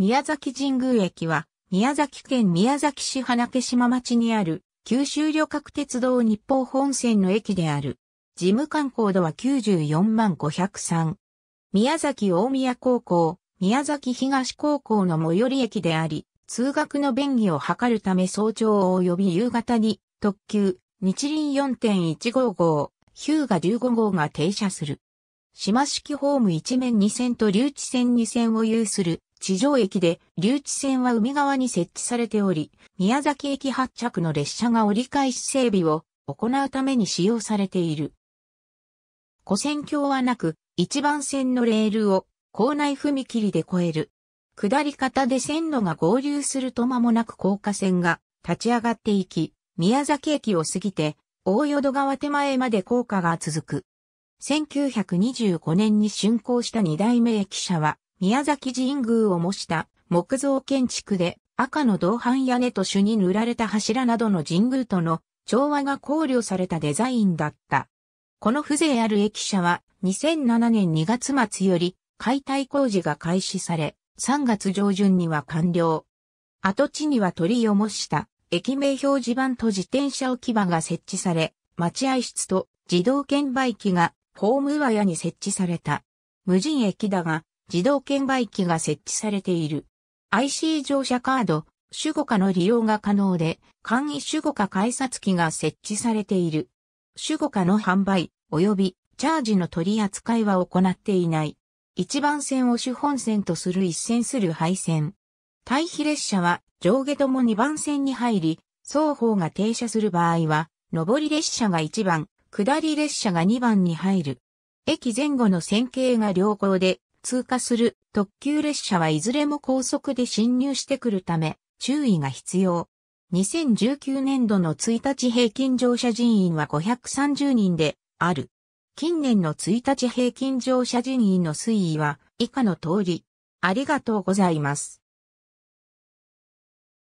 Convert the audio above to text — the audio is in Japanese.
宮崎神宮駅は、宮崎県宮崎市花毛島町にある、九州旅客鉄道日報本線の駅である。事務官高度は94万503。宮崎大宮高校、宮崎東高校の最寄り駅であり、通学の便宜を図るため早朝及び夕方に、特急、日輪4.155号、ヒューガ15号が停車する。島式ホーム1面2線と留置線2線を有する地上駅で、留置線は海側に設置されており、宮崎駅発着の列車が折り返し整備を行うために使用されている。古線橋はなく、一番線のレールを構内踏切で越える。下り方で線路が合流すると間もなく高架線が立ち上がっていき、宮崎駅を過ぎて、大淀川手前まで高架が続く。1925年に竣工した二代目駅舎は、宮崎神宮を模した木造建築で赤の銅板屋根と朱に塗られた柱などの神宮との調和が考慮されたデザインだった。この風情ある駅舎は2007年2月末より解体工事が開始され、3月上旬には完了。跡地には鳥を模した駅名表示板と自転車置き場が設置され、待合室と自動券売機がホームワヤに設置された。無人駅だが、自動券売機が設置されている。IC 乗車カード、主語課の利用が可能で、簡易主語課改札機が設置されている。主語課の販売、及びチャージの取り扱いは行っていない。一番線を主本線とする一線する配線。対比列車は上下とも二番線に入り、双方が停車する場合は、上り列車が一番、下り列車が二番に入る。駅前後の線形が良好で、通過する特急列車はいずれも高速で進入してくるため、注意が必要。2019年度の1日平均乗車人員は530人である。近年の1日平均乗車人員の推移は以下の通り。ありがとうございます。